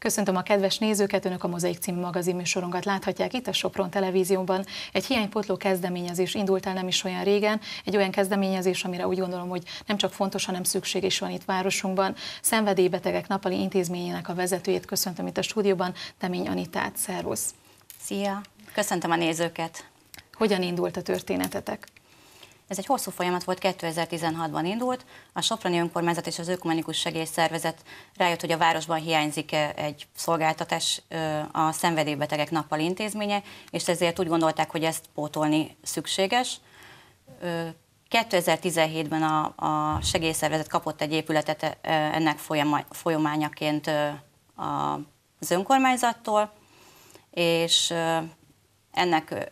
Köszöntöm a kedves nézőket, Önök a Mozaik című magazin műsorunkat láthatják itt a Sopron Televízióban. Egy hiánypotló kezdeményezés indult el nem is olyan régen, egy olyan kezdeményezés, amire úgy gondolom, hogy nem csak fontos, hanem szükség is van itt városunkban. Szenvedélybetegek Napali Intézményének a vezetőjét köszöntöm itt a stúdióban, Temény Anitát, szervusz! Szia! Köszöntöm a nézőket! Hogyan indult a történetetek? Ez egy hosszú folyamat volt, 2016-ban indult. A Soproni Önkormányzat és az Ökumenikus Segélyszervezet rájött, hogy a városban hiányzik eh, egy szolgáltatás eh, a szenvedélybetegek nappal intézménye, és ezért úgy gondolták, hogy ezt pótolni szükséges. 2017-ben eh, a, a segélyszervezet kapott egy épületet ennek folyamányaként az önkormányzattól, és ennek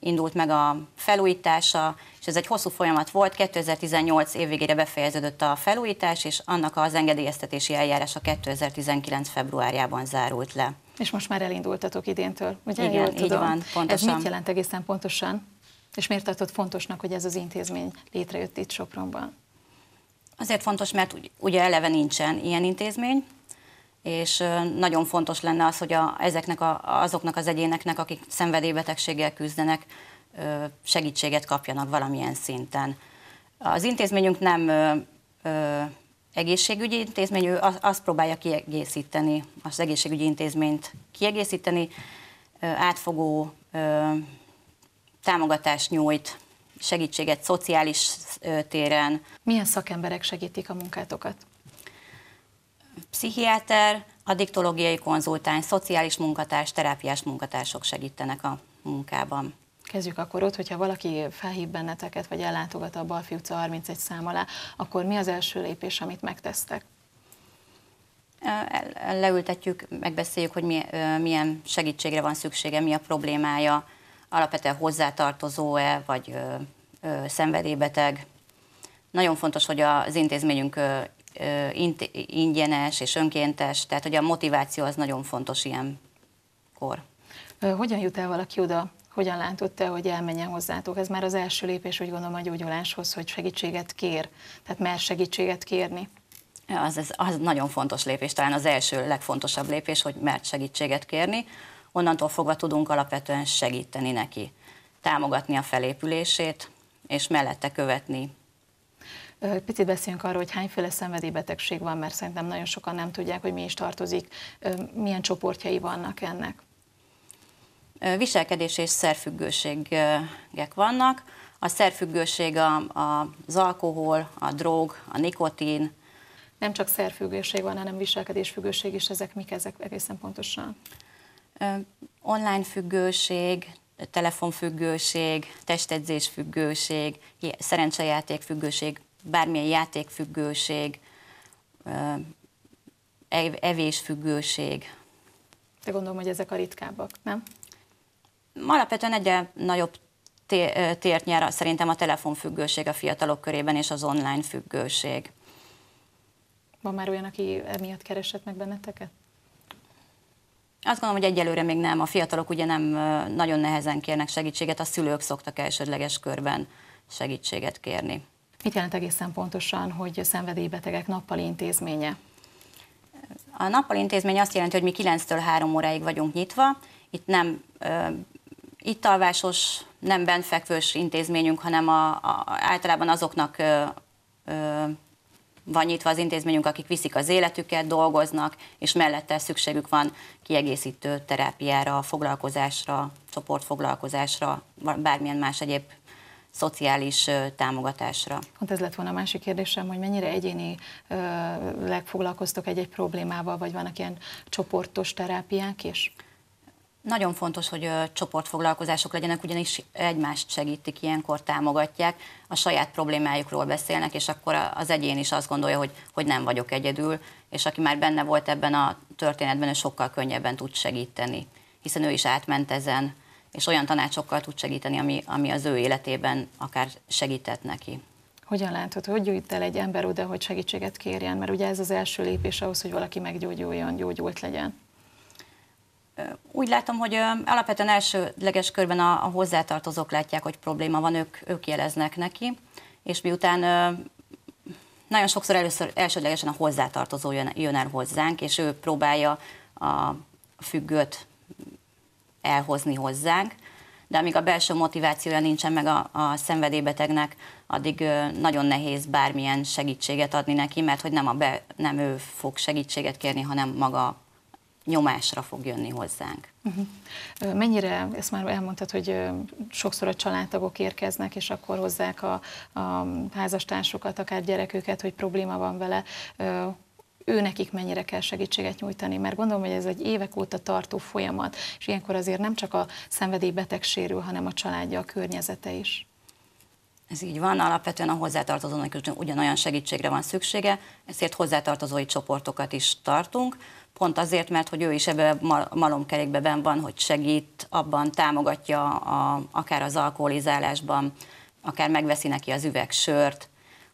indult meg a felújítása, és ez egy hosszú folyamat volt, 2018 évvégére befejeződött a felújítás, és annak az engedélyeztetési eljárása 2019 februárjában zárult le. És most már elindultatok idéntől, ugye? Igen, Jól tudom. így van, pontosan. Ez mit jelent egészen pontosan? És miért tartott fontosnak, hogy ez az intézmény létrejött itt Sopronban? Azért fontos, mert ugye eleve nincsen ilyen intézmény, és nagyon fontos lenne az, hogy a, ezeknek a, azoknak az egyéneknek, akik szenvedélybetegséggel küzdenek, segítséget kapjanak valamilyen szinten. Az intézményünk nem ö, ö, egészségügyi intézmény, ő azt próbálja kiegészíteni, az egészségügyi intézményt kiegészíteni, ö, átfogó ö, támogatást nyújt, segítséget szociális ö, téren. Milyen szakemberek segítik a munkátokat? pszichiáter, addiktológiai konzultáns, szociális munkatárs, terápiás munkatársok segítenek a munkában. Kezdjük akkor ott, hogyha valaki felhív benneteket, vagy ellátogat a Balfi utca 31 szám alá, akkor mi az első lépés, amit megtesztek? Leültetjük, megbeszéljük, hogy milyen segítségre van szüksége, mi a problémája, alapvetően hozzátartozó-e, vagy szenvedélybeteg. Nagyon fontos, hogy az intézményünk ingyenes és önkéntes, tehát hogy a motiváció az nagyon fontos ilyenkor. Hogyan jut el valaki oda, hogyan látod te, hogy elmenjen hozzátok? Ez már az első lépés, úgy gondolom, a gyógyuláshoz, hogy segítséget kér. Tehát mer segítséget kérni. Az, az, az nagyon fontos lépés, talán az első legfontosabb lépés, hogy mert segítséget kérni. Onnantól fogva tudunk alapvetően segíteni neki, támogatni a felépülését, és mellette követni Picit beszéljünk arról, hogy hányféle szenvedélybetegség van, mert szerintem nagyon sokan nem tudják, hogy mi is tartozik, milyen csoportjai vannak ennek. Viselkedés és szerfüggőségek vannak. A szerfüggőség a, a, az alkohol, a drog, a nikotin. Nem csak szerfüggőség van, hanem viselkedésfüggőség is. Ezek mik ezek egészen pontosan? Online függőség, telefonfüggőség, testedzésfüggőség, szerencsejáték függőség, bármilyen játékfüggőség, evésfüggőség. Te gondolom, hogy ezek a ritkábbak, nem? Alapvetően egyre nagyobb tért nyer szerintem a telefonfüggőség a fiatalok körében és az online függőség. Van már olyan, aki emiatt keresett meg benneteket? Azt gondolom, hogy egyelőre még nem. A fiatalok ugye nem nagyon nehezen kérnek segítséget, a szülők szoktak elsődleges körben segítséget kérni. Mit jelent egészen pontosan, hogy szenvedélybetegek nappali intézménye? A nappali intézmény azt jelenti, hogy mi 9-től 3 óráig vagyunk nyitva. Itt nem ö, itt alvásos, nem bentfekvős intézményünk, hanem a, a, általában azoknak ö, ö, van nyitva az intézményünk, akik viszik az életüket, dolgoznak, és mellette szükségük van kiegészítő terápiára, foglalkozásra, csoportfoglalkozásra, bármilyen más egyéb szociális támogatásra. Hát ez lett volna a másik kérdésem, hogy mennyire egyéni legfoglalkoztok egy-egy problémával, vagy vannak ilyen csoportos terápiák is? Nagyon fontos, hogy csoportfoglalkozások legyenek, ugyanis egymást segítik, ilyenkor támogatják, a saját problémájukról beszélnek, és akkor az egyén is azt gondolja, hogy, hogy nem vagyok egyedül, és aki már benne volt ebben a történetben, ő sokkal könnyebben tud segíteni, hiszen ő is átment ezen, és olyan tanácsokkal tud segíteni, ami, ami az ő életében akár segített neki. Hogyan látod, hogy jut el egy ember oda, hogy segítséget kérjen? Mert ugye ez az első lépés ahhoz, hogy valaki meggyógyuljon, gyógyult legyen. Úgy látom, hogy alapvetően elsőleges körben a, a hozzátartozók látják, hogy probléma van, ők, ők jeleznek neki, és miután nagyon sokszor először elsődlegesen a hozzátartozó jön, jön el hozzánk, és ő próbálja a függőt elhozni hozzánk, de amíg a belső motivációja nincsen meg a, a szenvedélybetegnek, addig nagyon nehéz bármilyen segítséget adni neki, mert hogy nem, a be, nem ő fog segítséget kérni, hanem maga nyomásra fog jönni hozzánk. Uh-huh. Mennyire, ezt már elmondtad, hogy sokszor a családtagok érkeznek, és akkor hozzák a, a házastársukat, akár gyereküket, hogy probléma van vele ő nekik mennyire kell segítséget nyújtani, mert gondolom, hogy ez egy évek óta tartó folyamat, és ilyenkor azért nem csak a szenvedélybeteg sérül, hanem a családja, a környezete is. Ez így van, alapvetően a hozzátartozónak ugyanolyan segítségre van szüksége, ezért hozzátartozói csoportokat is tartunk, pont azért, mert hogy ő is ebben a malomkerékben van, hogy segít, abban támogatja a, akár az alkoholizálásban, akár megveszi neki az sört,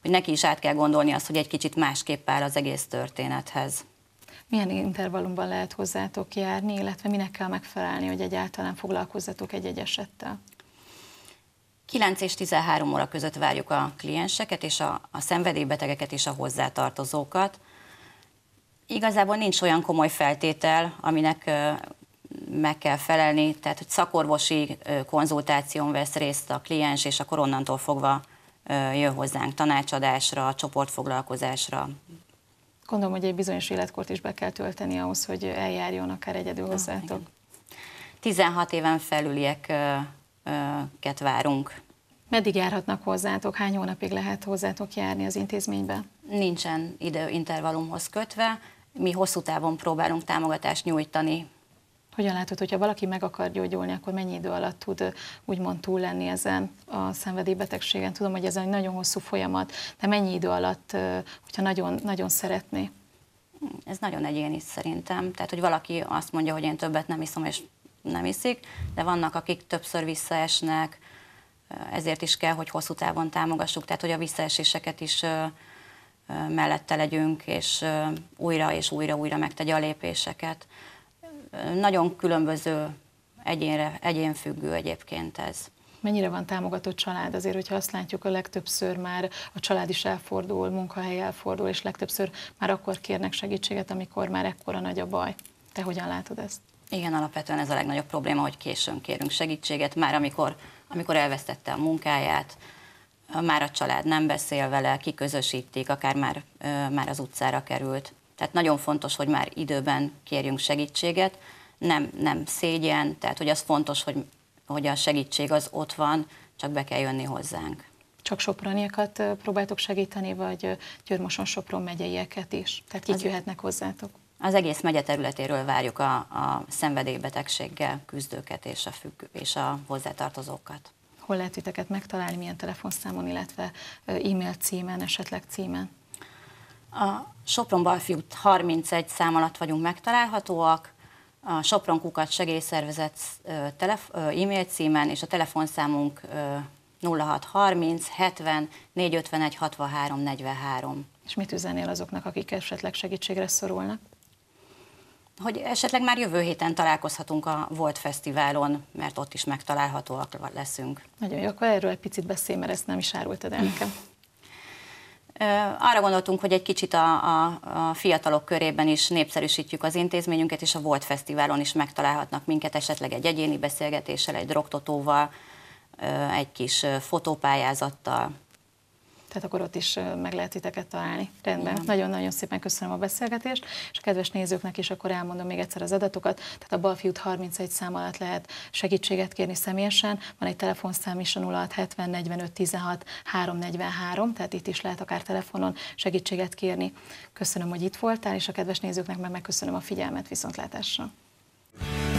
hogy neki is át kell gondolni azt, hogy egy kicsit másképp áll az egész történethez. Milyen intervallumban lehet hozzátok járni, illetve minek kell megfelelni, hogy egyáltalán foglalkozzatok egy-egy esettel? 9 és 13 óra között várjuk a klienseket és a, a szenvedélybetegeket és a hozzátartozókat. Igazából nincs olyan komoly feltétel, aminek meg kell felelni, tehát hogy szakorvosi konzultáción vesz részt a kliens, és akkor onnantól fogva jön hozzánk tanácsadásra, csoportfoglalkozásra. Gondolom, hogy egy bizonyos életkort is be kell tölteni ahhoz, hogy eljárjon akár egyedül hozzátok. Ah, 16 éven felülieket várunk. Meddig járhatnak hozzátok? Hány hónapig lehet hozzátok járni az intézménybe? Nincsen időintervallumhoz kötve. Mi hosszú távon próbálunk támogatást nyújtani hogyan látod, hogyha valaki meg akar gyógyulni, akkor mennyi idő alatt tud úgymond túl lenni ezen a szenvedélybetegségen? Tudom, hogy ez egy nagyon hosszú folyamat, de mennyi idő alatt, hogyha nagyon, nagyon szeretné? Ez nagyon egyéni szerintem. Tehát, hogy valaki azt mondja, hogy én többet nem iszom, és nem iszik, de vannak, akik többször visszaesnek, ezért is kell, hogy hosszú távon támogassuk, tehát hogy a visszaeséseket is mellette legyünk, és újra és újra-újra megtegye a lépéseket. Nagyon különböző egyénre, egyénfüggő egyébként ez. Mennyire van támogatott család? Azért, hogyha azt látjuk, a legtöbbször már a család is elfordul, munkahely elfordul, és legtöbbször már akkor kérnek segítséget, amikor már ekkora nagy a baj. Te hogyan látod ezt? Igen, alapvetően ez a legnagyobb probléma, hogy későn kérünk segítséget, már amikor, amikor elvesztette a munkáját, már a család nem beszél vele, kiközösítik, akár már, már az utcára került. Tehát nagyon fontos, hogy már időben kérjünk segítséget, nem, nem szégyen, tehát hogy az fontos, hogy, hogy a segítség az ott van, csak be kell jönni hozzánk. Csak soproniakat próbáltok segíteni, vagy Győrmoson-Sopron megyeieket is? Tehát kik az, jöhetnek hozzátok? Az egész megye területéről várjuk a, a szenvedélybetegséggel küzdőket és a, függ, és a hozzátartozókat. Hol lehet titeket megtalálni, milyen telefonszámon, illetve e-mail címen, esetleg címen? A Sopron Balfiút 31 szám alatt vagyunk megtalálhatóak, a Sopron Kukat segélyszervezet e-mail címen és a telefonszámunk 0630 70 451 63 43. És mit üzenél azoknak, akik esetleg segítségre szorulnak? Hogy esetleg már jövő héten találkozhatunk a Volt Fesztiválon, mert ott is megtalálhatóak leszünk. Nagyon jó, akkor erről egy picit beszélj, mert ezt nem is árultad el nekem. Arra gondoltunk, hogy egy kicsit a, a, a fiatalok körében is népszerűsítjük az intézményünket, és a Volt Fesztiválon is megtalálhatnak minket esetleg egy egyéni beszélgetéssel, egy drogtotóval, egy kis fotópályázattal tehát akkor ott is meg lehet titeket találni. Rendben, nagyon-nagyon szépen köszönöm a beszélgetést, és a kedves nézőknek is akkor elmondom még egyszer az adatokat. Tehát a Balfiút 31 szám alatt lehet segítséget kérni személyesen, van egy telefonszám is a 0670 45 16 343, tehát itt is lehet akár telefonon segítséget kérni. Köszönöm, hogy itt voltál, és a kedves nézőknek meg megköszönöm a figyelmet viszontlátásra. thank you